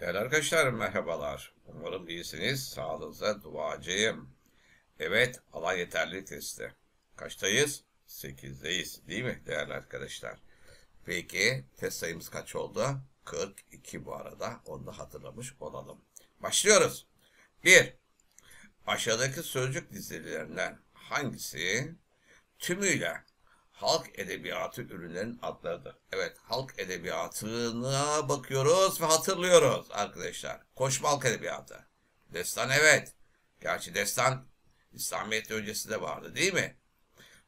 Değerli arkadaşlar merhabalar. Umarım iyisiniz. Sağlığınıza duacıyım. Evet alan yeterlilik testi. Kaçtayız? 8'deyiz değil mi değerli arkadaşlar? Peki test sayımız kaç oldu? 42 bu arada. Onu da hatırlamış olalım. Başlıyoruz. 1. Aşağıdaki sözcük dizilerinden hangisi tümüyle halk edebiyatı ürünlerinin adlarıdır. Evet halk edebiyatına bakıyoruz ve hatırlıyoruz arkadaşlar. Koşma halk edebiyatı. Destan evet. Gerçi destan İslamiyet öncesi de vardı değil mi?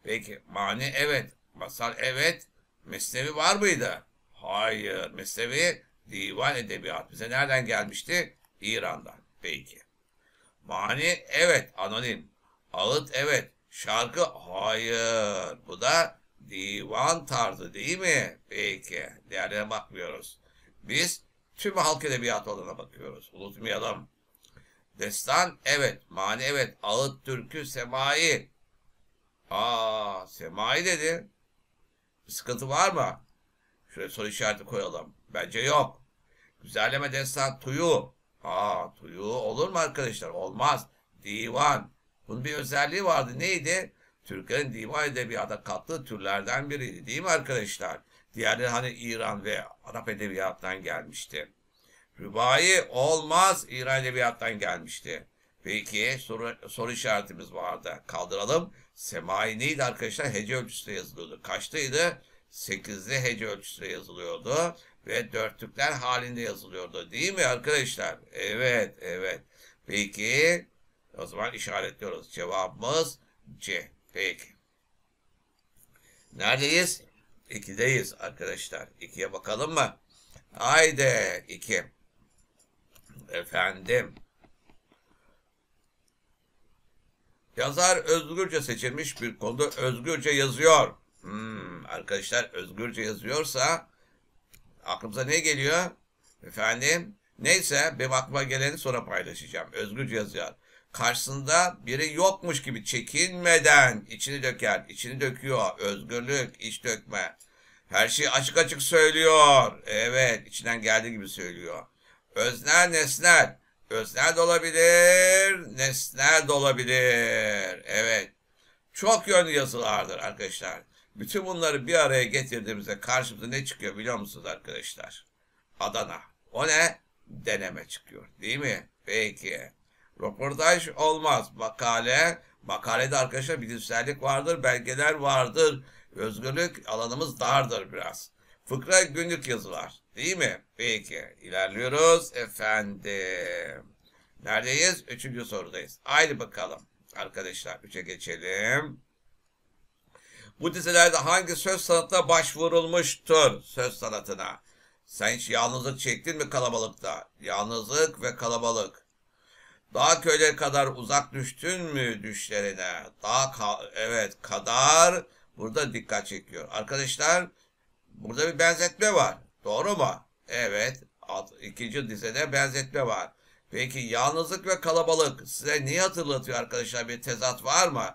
Peki mani evet. Masal evet. Mesnevi var mıydı? Hayır. Mesnevi divan edebiyat. Bize nereden gelmişti? İran'dan. Peki. Mani evet anonim. Ağıt evet. Şarkı hayır. Bu da divan tarzı değil mi? Peki. Diğerlerine bakmıyoruz. Biz tüm halk edebiyatı olana bakıyoruz. Unutmayalım. Destan evet. Mani evet. Ağıt türkü semai. Aa semai dedi. Bir sıkıntı var mı? Şöyle soru işareti koyalım. Bence yok. Güzelleme destan tuyu. Aa tuyu olur mu arkadaşlar? Olmaz. Divan. Bunun bir özelliği vardı. Neydi? Türklerin divan edebiyata kattığı türlerden biriydi değil mi arkadaşlar? Diğerleri hani İran ve Arap edebiyattan gelmişti. Rübai olmaz İran edebiyattan gelmişti. Peki soru, soru işaretimiz vardı. Kaldıralım. Semai neydi arkadaşlar? Hece ölçüsüyle yazılıyordu. Kaçtıydı? 8'li hece ölçüsüyle yazılıyordu. Ve dörtlükler halinde yazılıyordu. Değil mi arkadaşlar? Evet, evet. Peki o zaman işaretliyoruz. Cevabımız C. Peki. Neredeyiz? 2'deyiz arkadaşlar. İkiye bakalım mı? Haydi iki. Efendim. Yazar özgürce seçilmiş bir konuda özgürce yazıyor. Hmm, arkadaşlar özgürce yazıyorsa aklımıza ne geliyor? Efendim neyse bir aklıma geleni sonra paylaşacağım. Özgürce yazıyor karşısında biri yokmuş gibi çekinmeden içini döker. içini döküyor. Özgürlük, iç dökme. Her şeyi açık açık söylüyor. Evet, içinden geldiği gibi söylüyor. Öznel, nesnel. Öznel de olabilir, nesnel de olabilir. Evet. Çok yönlü yazılardır arkadaşlar. Bütün bunları bir araya getirdiğimizde karşımıza ne çıkıyor biliyor musunuz arkadaşlar? Adana. O ne? Deneme çıkıyor. Değil mi? Peki. Röportaj olmaz. Makale, makalede arkadaşlar bilimsellik vardır, belgeler vardır. Özgürlük alanımız dardır biraz. Fıkra günlük yazılar. Değil mi? Peki. ilerliyoruz efendim. Neredeyiz? Üçüncü sorudayız. Haydi bakalım arkadaşlar. Üçe geçelim. Bu dizilerde hangi söz sanatına başvurulmuştur? Söz sanatına. Sen hiç yalnızlık çektin mi kalabalıkta? Yalnızlık ve kalabalık. Dağ köyler kadar uzak düştün mü düşlerine? Dağ ka evet kadar burada dikkat çekiyor. Arkadaşlar burada bir benzetme var. Doğru mu? Evet. ikinci dizede benzetme var. Peki yalnızlık ve kalabalık size niye hatırlatıyor arkadaşlar? Bir tezat var mı?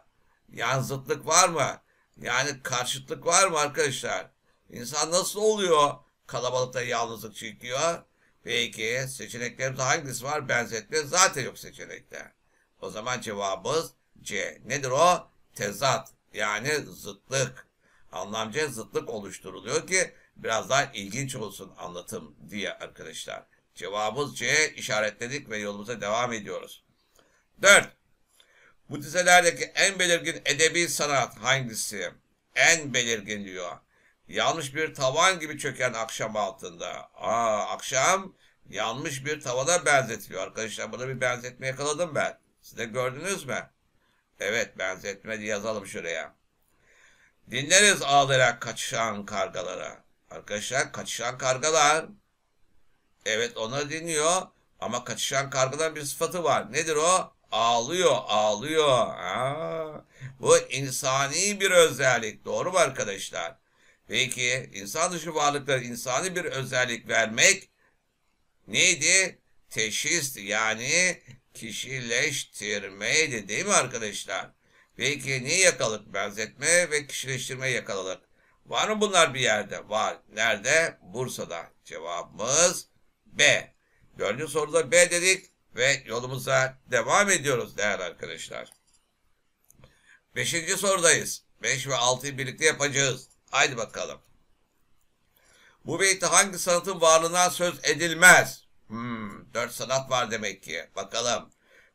Yalnızlık var mı? Yani karşıtlık var mı arkadaşlar? İnsan nasıl oluyor? Kalabalıkta yalnızlık çekiyor. Peki seçeneklerimizde hangisi var? Benzetme zaten yok seçenekte. O zaman cevabımız C. Nedir o? Tezat yani zıtlık. Anlamca zıtlık oluşturuluyor ki biraz daha ilginç olsun anlatım diye arkadaşlar. Cevabımız C işaretledik ve yolumuza devam ediyoruz. 4. Bu dizelerdeki en belirgin edebi sanat hangisi? En belirgin diyor yanmış bir tavan gibi çöken akşam altında. Aa, akşam yanmış bir tavada benzetiliyor arkadaşlar. Bunu bir benzetme yakaladım ben. Siz de gördünüz mü? Evet benzetme diye yazalım şuraya. Dinleriz ağlayarak kaçışan kargalara. Arkadaşlar kaçışan kargalar. Evet onları dinliyor ama kaçışan kargadan bir sıfatı var. Nedir o? Ağlıyor, ağlıyor. Aa, bu insani bir özellik. Doğru mu arkadaşlar? Peki insan dışı varlıklara insani bir özellik vermek neydi? Teşhis yani kişileştirmeydi değil mi arkadaşlar? Peki niye yakalık? Benzetme ve kişileştirme yakalalık. Var mı bunlar bir yerde? Var. Nerede? Bursa'da. Cevabımız B. Dördüncü soruda B dedik ve yolumuza devam ediyoruz değerli arkadaşlar. Beşinci sorudayız. Beş ve altıyı birlikte yapacağız. Haydi bakalım. Bu beyte hangi sanatın varlığından söz edilmez? Hmm, dört sanat var demek ki. Bakalım.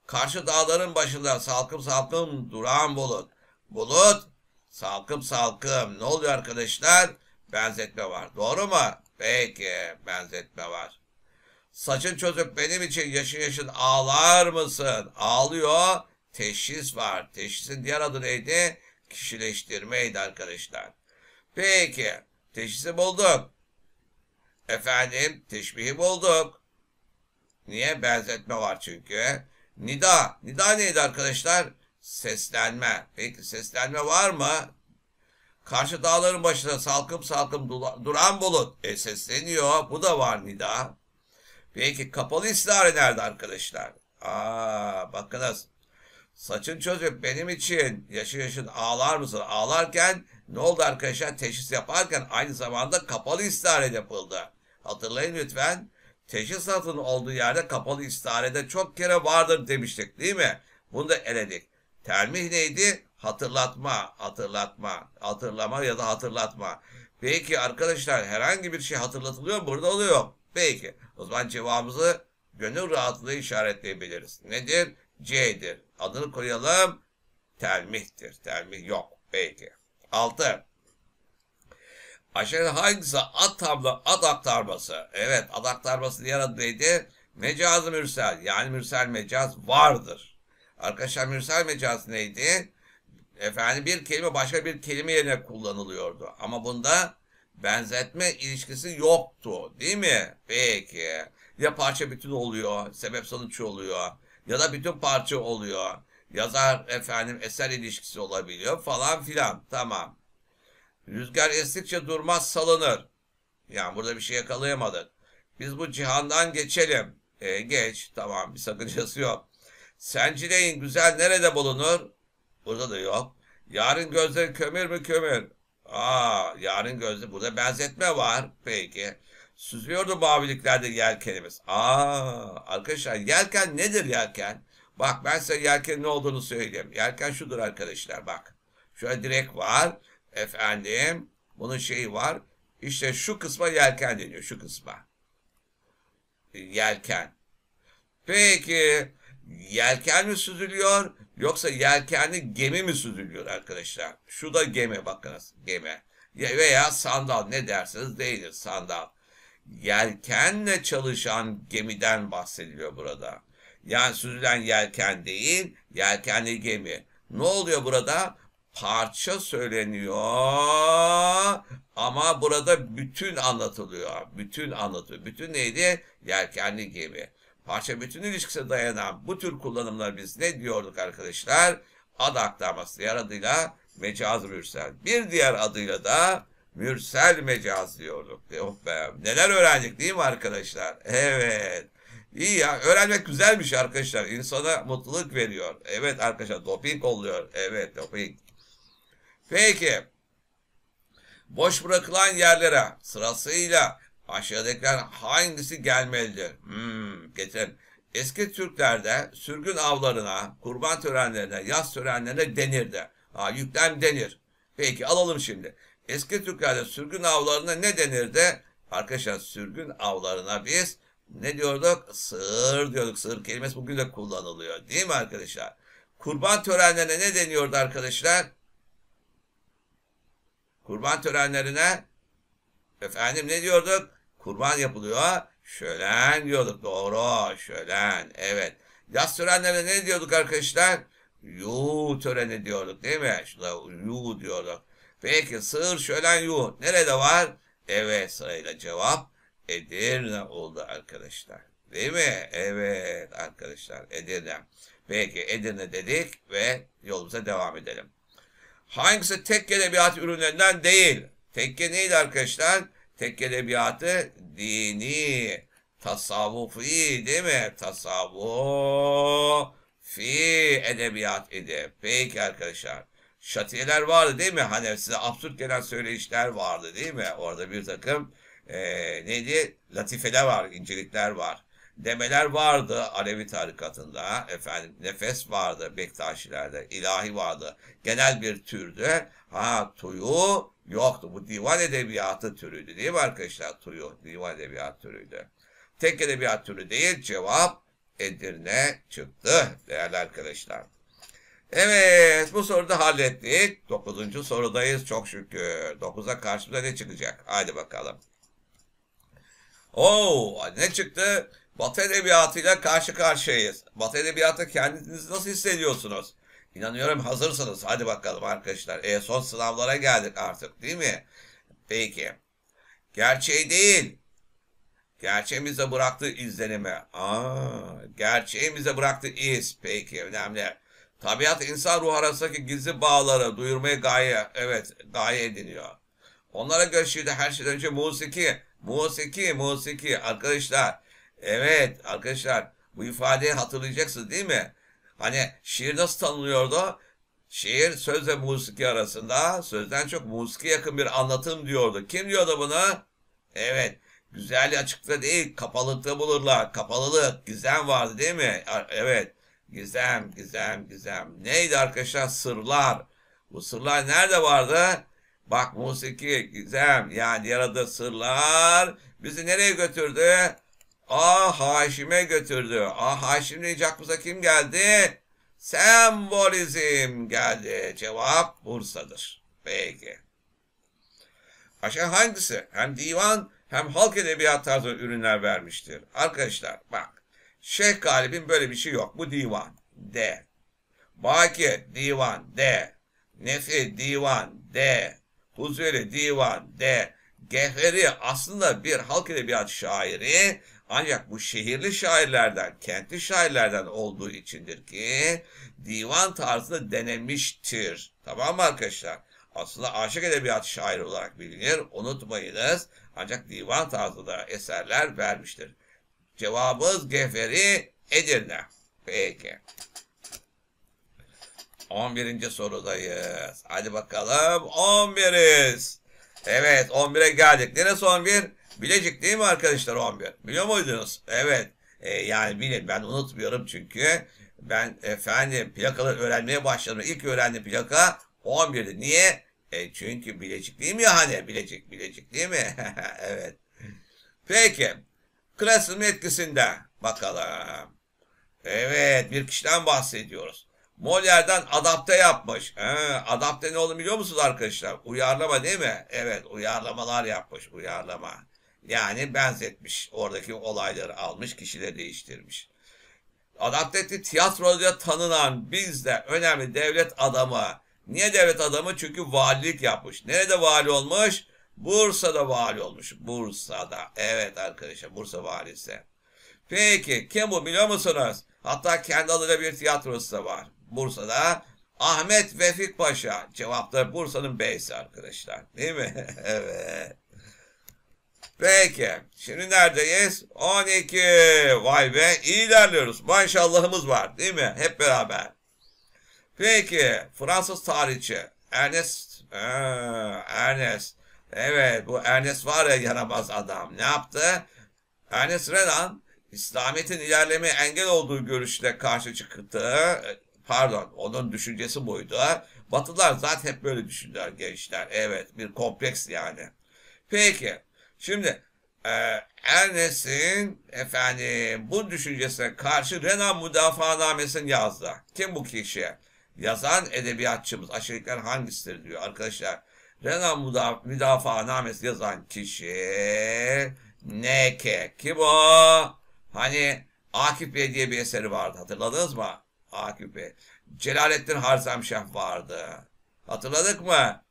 Karşı dağların başında salkım salkım duran bulut. Bulut, salkım salkım. Ne oluyor arkadaşlar? Benzetme var. Doğru mu? Peki, benzetme var. Saçın çözüp benim için yaşın yaşın ağlar mısın? Ağlıyor. Teşhis var. Teşhisin diğer adı neydi? Kişileştirmeydi arkadaşlar. Peki. Teşhisi bulduk. Efendim teşbihi bulduk. Niye? Benzetme var çünkü. Nida. Nida neydi arkadaşlar? Seslenme. Peki seslenme var mı? Karşı dağların başında salkım salkım duran bulut. E sesleniyor. Bu da var nida. Peki kapalı istihare nerede arkadaşlar? Aa bakınız. Saçın çözüp benim için yaşı yaşın ağlar mısın? Ağlarken ne oldu arkadaşlar? Teşhis yaparken aynı zamanda kapalı istihare yapıldı. Hatırlayın lütfen. Teşhis altının olduğu yerde kapalı istiharede çok kere vardır demiştik değil mi? Bunu da eledik. Telmih neydi? Hatırlatma, hatırlatma, hatırlama ya da hatırlatma. Peki arkadaşlar herhangi bir şey hatırlatılıyor mu? Burada oluyor. Peki. O zaman cevabımızı gönül rahatlığı işaretleyebiliriz. Nedir? C'dir. Adını koyalım. Telmihtir. Telmih yok. Peki. 6. Aşağıda hangisi ad, tabla, ad aktarması? Evet ad aktarmasının yan adı neydi? Mecaz mürsel yani mürsel mecaz vardır. Arkadaşlar mürsel mecaz neydi? Efendim bir kelime başka bir kelime yerine kullanılıyordu. Ama bunda benzetme ilişkisi yoktu değil mi? Peki. Ya parça bütün oluyor, sebep sonuç oluyor. Ya da bütün parça oluyor yazar efendim eser ilişkisi olabiliyor falan filan. Tamam. Rüzgar estikçe durmaz salınır. Yani burada bir şey yakalayamadık. Biz bu cihandan geçelim. E, geç. Tamam bir sakıncası yok. Sencileyin güzel nerede bulunur? Burada da yok. Yarın gözleri kömür mü kömür? Aa yarın gözleri burada benzetme var. Peki. Süzüyordu maviliklerde yelkenimiz. Aa arkadaşlar yelken nedir yelken? Bak ben size yelkenin ne olduğunu söyleyeyim. Yelken şudur arkadaşlar bak. Şöyle direk var. Efendim bunun şeyi var. İşte şu kısma yelken deniyor. Şu kısma. Yelken. Peki yelken mi süzülüyor yoksa yelkenli gemi mi süzülüyor arkadaşlar? Şu da gemi bakınız gemi. veya sandal ne derseniz değildir sandal. Yelkenle çalışan gemiden bahsediliyor burada. Yani süzülen yelken değil, yelkenli gemi. Ne oluyor burada? Parça söyleniyor ama burada bütün anlatılıyor. Bütün anlatılıyor. Bütün neydi? Yelkenli gemi. Parça bütün ilişkisi dayanan bu tür kullanımlar biz ne diyorduk arkadaşlar? Ad aktarması diğer adıyla mecaz mürsel. Bir diğer adıyla da mürsel mecaz diyorduk. Oh be, neler öğrendik değil mi arkadaşlar? Evet. İyi ya öğrenmek güzelmiş arkadaşlar. İnsana mutluluk veriyor. Evet arkadaşlar doping oluyor. Evet doping. Peki. Boş bırakılan yerlere sırasıyla aşağıdakiler hangisi gelmelidir? Hmm, geçelim. Eski Türklerde sürgün avlarına, kurban törenlerine, yaz törenlerine denirdi. Ha, yüklem denir. Peki alalım şimdi. Eski Türklerde sürgün avlarına ne denirdi? Arkadaşlar sürgün avlarına biz ne diyorduk? Sığır diyorduk. Sığır kelimesi bugün de kullanılıyor. Değil mi arkadaşlar? Kurban törenlerine ne deniyordu arkadaşlar? Kurban törenlerine efendim ne diyorduk? Kurban yapılıyor. Şölen diyorduk. Doğru. Şölen. Evet. Yaz törenlerine ne diyorduk arkadaşlar? Yu töreni diyorduk değil mi? Şurada yu diyorduk. Peki sığır şölen yu. Nerede var? Evet sırayla cevap Edirne oldu arkadaşlar. Değil mi? Evet arkadaşlar Edirne. Peki Edirne dedik ve yolumuza devam edelim. Hangisi tekke edebiyat ürünlerinden değil? Tekke neydi arkadaşlar? Tekke edebiyatı dini, tasavvufi değil mi? Tasavvufi edebiyat idi. Peki arkadaşlar. Şatiyeler vardı değil mi? Hani size absürt gelen söyleyişler vardı değil mi? Orada bir takım e, neydi? Latifeler var, incelikler var. Demeler vardı Alevi tarikatında, efendim nefes vardı Bektaşilerde, ilahi vardı. Genel bir türdü. Ha tuyu yoktu. Bu divan edebiyatı türüydü değil mi arkadaşlar? Tuyu divan edebiyat türüydü. Tek edebiyat türü değil cevap Edirne çıktı değerli arkadaşlar. Evet bu soruda hallettik. Dokuzuncu sorudayız çok şükür. Dokuza karşımıza ne çıkacak? Haydi bakalım. Oo oh, ne çıktı? Batı edebiyatıyla karşı karşıyayız. Batı edebiyatı kendinizi nasıl hissediyorsunuz? İnanıyorum hazırsınız. Hadi bakalım arkadaşlar. E, son sınavlara geldik artık değil mi? Peki. Gerçeği değil. Gerçeğimize bıraktığı izlenimi. Aa, gerçeğimize bıraktığı iz. Peki önemli. Tabiat insan ruh arasındaki gizli bağları duyurmaya gaye, evet gaye ediniyor. Onlara göre şimdi her şeyden önce musiki Musiki, musiki. Arkadaşlar, evet arkadaşlar bu ifadeyi hatırlayacaksınız değil mi? Hani şiir nasıl tanınıyordu? Şiir söz ve musiki arasında sözden çok musiki yakın bir anlatım diyordu. Kim diyordu bunu? Evet. Güzel açıkta değil, kapalıkta bulurlar. Kapalılık, gizem vardı değil mi? Evet. Gizem, gizem, gizem. Neydi arkadaşlar? Sırlar. Bu sırlar nerede vardı? Bak musiki, gizem yani yaradığı sırlar bizi nereye götürdü? Ah Haşim'e götürdü. Ah Haşim deyince kim geldi? Sembolizm geldi. Cevap Bursa'dır. Peki. Aşağı hangisi? Hem divan hem halk edebiyat tarzı ürünler vermiştir. Arkadaşlar bak. Şeyh Galip'in böyle bir şey yok. Bu divan. D. Baki divan. D. Nefi divan. D. Huzuri, Divan, De, Geheri aslında bir halk edebiyat şairi ancak bu şehirli şairlerden, kentli şairlerden olduğu içindir ki divan tarzında denemiştir. Tamam mı arkadaşlar? Aslında aşık edebiyat şairi olarak bilinir. Unutmayınız. Ancak divan tarzında eserler vermiştir. Cevabımız Gehveri Edirne. Peki. 11. sorudayız. Hadi bakalım 11'iz. Evet 11'e geldik. Neresi 11? Bilecik değil mi arkadaşlar 11? Biliyor muydunuz? Evet. E, yani bilin ben unutmuyorum çünkü. Ben efendim plakaları öğrenmeye başladım. İlk öğrendiğim plaka 11'di. Niye? E, çünkü Bilecik değil mi ya hani? Bilecik, Bilecik değil mi? evet. Peki. Klasın etkisinde bakalım. Evet bir kişiden bahsediyoruz. Molière'den adapte yapmış. He, adapte ne olduğunu biliyor musunuz arkadaşlar? Uyarlama değil mi? Evet uyarlamalar yapmış. Uyarlama. Yani benzetmiş. Oradaki olayları almış, kişileri değiştirmiş. Adaptetli tiyatroda tanınan bizde önemli devlet adamı. Niye devlet adamı? Çünkü valilik yapmış. Nerede vali olmuş? Bursa'da vali olmuş. Bursa'da. Evet arkadaşlar Bursa valisi. Peki kim bu biliyor musunuz? Hatta kendi adıyla bir tiyatrosu da var. Bursa'da Ahmet Vefik Paşa. cevaplar Bursa'nın B'si arkadaşlar. Değil mi? evet. Peki. Şimdi neredeyiz? 12. Vay be. ilerliyoruz. Maşallahımız var. Değil mi? Hep beraber. Peki. Fransız tarihçi. Ernest. Ee, Ernest. Evet. Bu Ernest var ya yaramaz adam. Ne yaptı? Ernest Renan İslamiyet'in ilerlemeye engel olduğu görüşüne karşı çıktı. Pardon onun düşüncesi buydu. Ha? Batılar zaten hep böyle düşünürler gençler. Evet bir kompleks yani. Peki şimdi e, Ernest'in efendim bu düşüncesine karşı Renan müdafaanamesini yazdı. Kim bu kişi? Yazan edebiyatçımız. Aşırılıklar hangisidir diyor arkadaşlar. Renan müdaf müdafaanamesi yazan kişi Neke. Kim o? Hani Akif Bey diye bir eseri vardı hatırladınız mı? Aküpe. Ah Celalettin Harzamşah vardı. Hatırladık mı?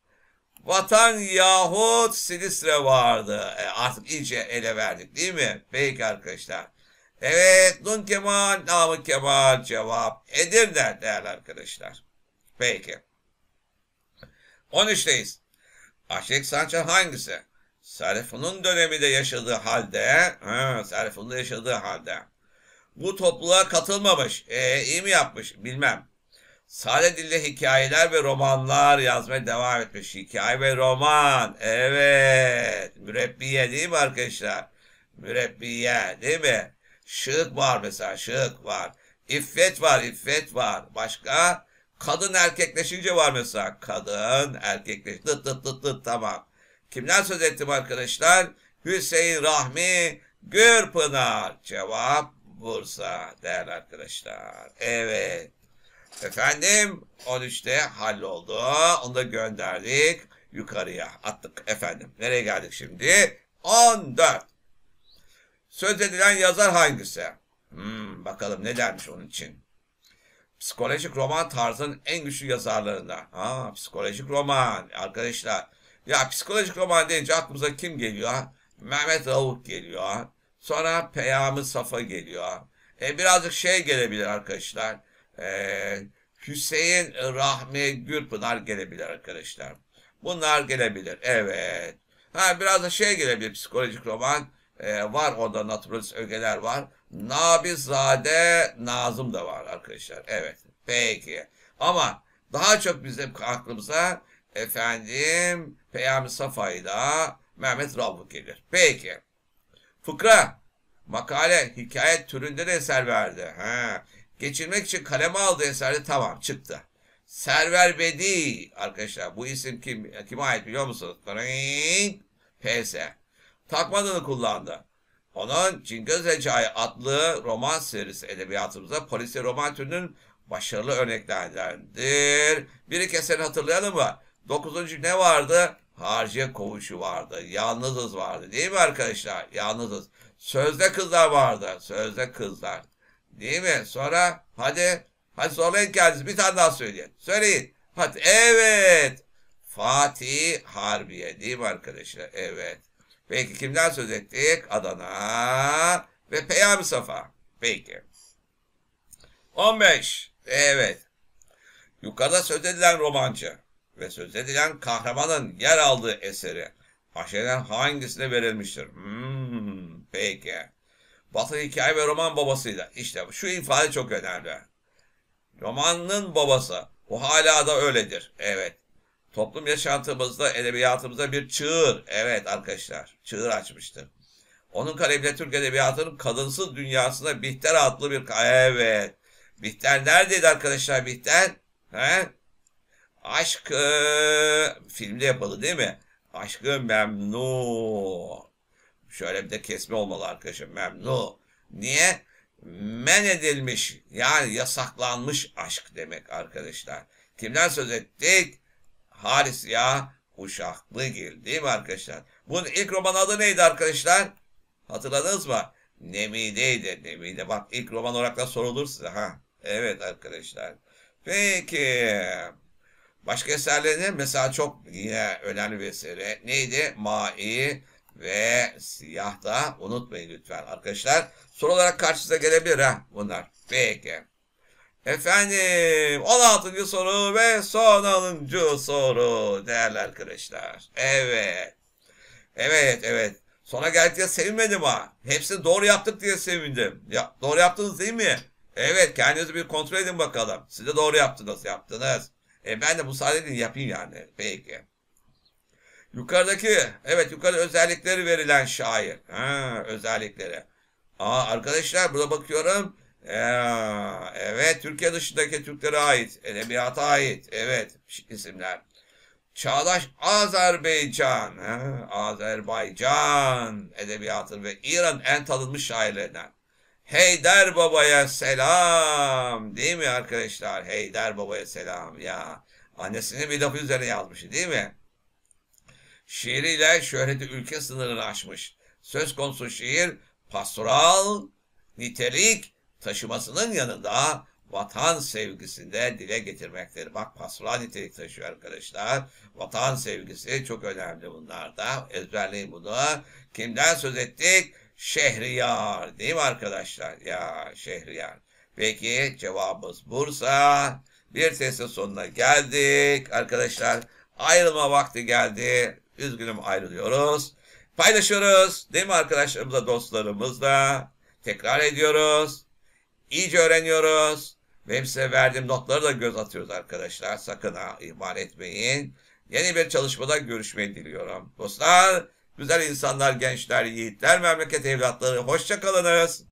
Vatan yahut Silistre vardı. E artık iyice ele verdik değil mi? Peki arkadaşlar. Evet Nun Kemal, Namık Kemal cevap Edirne değerli arkadaşlar. Peki. 13'teyiz. Aşık Sancar hangisi? Serfun'un döneminde yaşadığı halde, ha, Serfun'da yaşadığı halde bu topluluğa katılmamış. E, iyi mi yapmış bilmem. Sade dilde hikayeler ve romanlar yazmaya devam etmiş. Hikaye ve roman. Evet. Mürebbiye değil mi arkadaşlar? Mürebbiye değil mi? Şık var mesela. Şık var. İffet var. İffet var. Başka? Kadın erkekleşince var mesela. Kadın erkekleş. Tıt tıt tıt tıt tamam. Kimden söz ettim arkadaşlar? Hüseyin Rahmi Gürpınar. Cevap Bursa değerli arkadaşlar. Evet. Efendim 13'te halloldu. Onu da gönderdik yukarıya attık efendim. Nereye geldik şimdi? 14. Söz edilen yazar hangisi? Hmm, bakalım ne dermiş onun için. Psikolojik roman tarzının en güçlü yazarlarından. Ha, psikolojik roman arkadaşlar. Ya psikolojik roman deyince aklımıza kim geliyor? Mehmet Rauf geliyor. Sonra Peyami Saf'a geliyor. E, birazcık şey gelebilir arkadaşlar. E, Hüseyin Rahmi Gürpınar gelebilir arkadaşlar. Bunlar gelebilir. Evet. Ha, biraz da şey gelebilir psikolojik roman. E, var orada naturalist ögeler var. Nabizade Nazım da var arkadaşlar. Evet. Peki. Ama daha çok bizim aklımıza efendim Peyami Safa'yla Mehmet Rauf gelir. Peki. Fıkra, makale, hikaye türünde de eser verdi. Ha. Geçirmek için kaleme aldı eserde tamam çıktı. Server Bedi arkadaşlar bu isim kim kime ait biliyor musunuz? PS. Takma kullandı. Onun Cingöz Recai adlı roman serisi edebiyatımızda polisi roman türünün başarılı örneklerindendir. Bir iki eseri hatırlayalım mı? Dokuzuncu ne vardı? harcıya kovuşu vardı. Yalnızız vardı değil mi arkadaşlar? Yalnızız. Sözde kızlar vardı. Sözde kızlar. Değil mi? Sonra hadi hadi zorlayın kendinizi bir tane daha söyleyin. Söyleyin. Hadi evet. Fatih Harbiye değil mi arkadaşlar? Evet. Peki kimden söz ettik? Adana ve Peyami Safa. Peki. 15. Evet. Yukarıda söz edilen romancı ve söz edilen kahramanın yer aldığı eseri haşeden hangisine verilmiştir? Hmm, peki. Batı hikaye ve roman babasıyla. İşte şu ifade çok önemli. Romanın babası. Bu hala da öyledir. Evet. Toplum yaşantımızda, edebiyatımızda bir çığır. Evet arkadaşlar. Çığır açmıştır. Onun kalemiyle Türk Edebiyatı'nın kadınsız dünyasında Bihter adlı bir... Evet. Bihter neredeydi arkadaşlar Bihter? He? Aşkı filmde yapıldı değil mi? Aşkı memnu. Şöyle bir de kesme olmalı arkadaşım. Memnu. Niye? Men edilmiş yani yasaklanmış aşk demek arkadaşlar. Kimden söz ettik? Haris ya Uşaklıgil değil mi arkadaşlar? Bunun ilk roman adı neydi arkadaşlar? Hatırladınız mı? Nemide'ydi. Nemide. Bak ilk roman olarak da sorulur size. Ha. Evet arkadaşlar. Peki. Başka eserlerinde mesela çok yine önemli bir eseri neydi? Ma'i ve Siyah da unutmayın lütfen arkadaşlar. Soru olarak karşınıza gelebilir ha bunlar. Peki. Efendim 16. soru ve son 10. soru değerli arkadaşlar. Evet. Evet evet. Sona geldik diye sevinmedim ha. Hepsini doğru yaptık diye sevindim. Ya, doğru yaptınız değil mi? Evet kendinizi bir kontrol edin bakalım. Siz de doğru yaptınız yaptınız. E, ben de bu edin yapayım yani. Peki. Yukarıdaki, evet yukarıda özellikleri verilen şair. Ha, özellikleri. Aa, arkadaşlar burada bakıyorum. evet, Türkiye dışındaki Türklere ait, edebiyata ait, evet isimler. Çağdaş Azerbaycan, Azerbaycan edebiyatı ve İran en tanınmış şairlerinden. Heyder Baba'ya selam. Değil mi arkadaşlar? Heyder Baba'ya selam ya. annesini bir lafı üzerine yazmış değil mi? Şiiriyle şöhreti ülke sınırını aşmış. Söz konusu şiir pastoral nitelik taşımasının yanında vatan sevgisinde dile getirmektir. Bak pastoral nitelik taşıyor arkadaşlar. Vatan sevgisi çok önemli bunlarda. Ezberleyin bunu. Kimden söz ettik? Şehriyar değil mi arkadaşlar? Ya Şehriyar. Peki cevabımız Bursa. Bir testin sonuna geldik. Arkadaşlar ayrılma vakti geldi. Üzgünüm ayrılıyoruz. Paylaşıyoruz değil mi arkadaşlarımızla dostlarımızla? Tekrar ediyoruz. İyice öğreniyoruz. Benim size verdiğim notları da göz atıyoruz arkadaşlar. Sakın ha ihmal etmeyin. Yeni bir çalışmada görüşmeyi diliyorum. Dostlar Güzel insanlar, gençler, yiğitler, memleket evlatları. Hoşçakalınız.